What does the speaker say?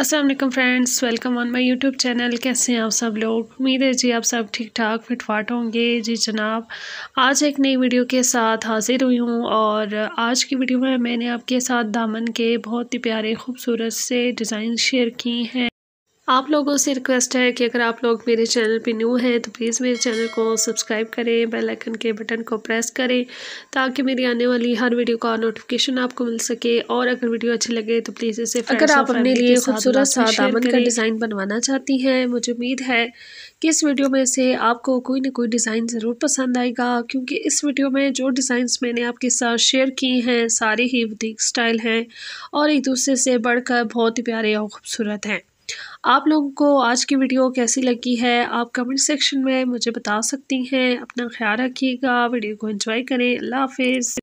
Aslam friends welcome on my YouTube channel कैसे हैं आप सब लोग उम्मीद है जी आप सब ठीक ठाक फिटफाट होंगे जी जनाब आज एक नई वीडियो के साथ हाजिर हुई हूँ और आज की वीडियो में मैंने आपके साथ दामन के बहुत ही प्यारे खूबसूरत से डिज़ाइन शेयर किए हैं आप लोगों से रिक्वेस्ट है कि अगर आप लोग मेरे चैनल पे न्यू हैं तो प्लीज़ मेरे चैनल को सब्सक्राइब करें बेल आइकन के बटन को प्रेस करें ताकि मेरी आने वाली हर वीडियो का नोटिफिकेशन आपको मिल सके और अगर वीडियो अच्छी लगे तो प्लीज़ इसे अगर आप अपने लिए खूबसूरत सा दामन का डिज़ाइन बनवाना चाहती हैं मुझे उम्मीद है कि इस वीडियो में से आपको कोई ना कोई डिज़ाइन ज़रूर पसंद आएगा क्योंकि इस वीडियो में जो डिज़ाइंस मैंने आपके साथ शेयर किए हैं सारे ही बुटीक स्टाइल हैं और एक दूसरे से बढ़कर बहुत ही प्यारे और ख़ूबसूरत हैं आप लोगों को आज की वीडियो कैसी लगी है आप कमेंट सेक्शन में मुझे बता सकती हैं अपना ख्याल रखिएगा वीडियो को एंजॉय करें अल्लाह हाफिज़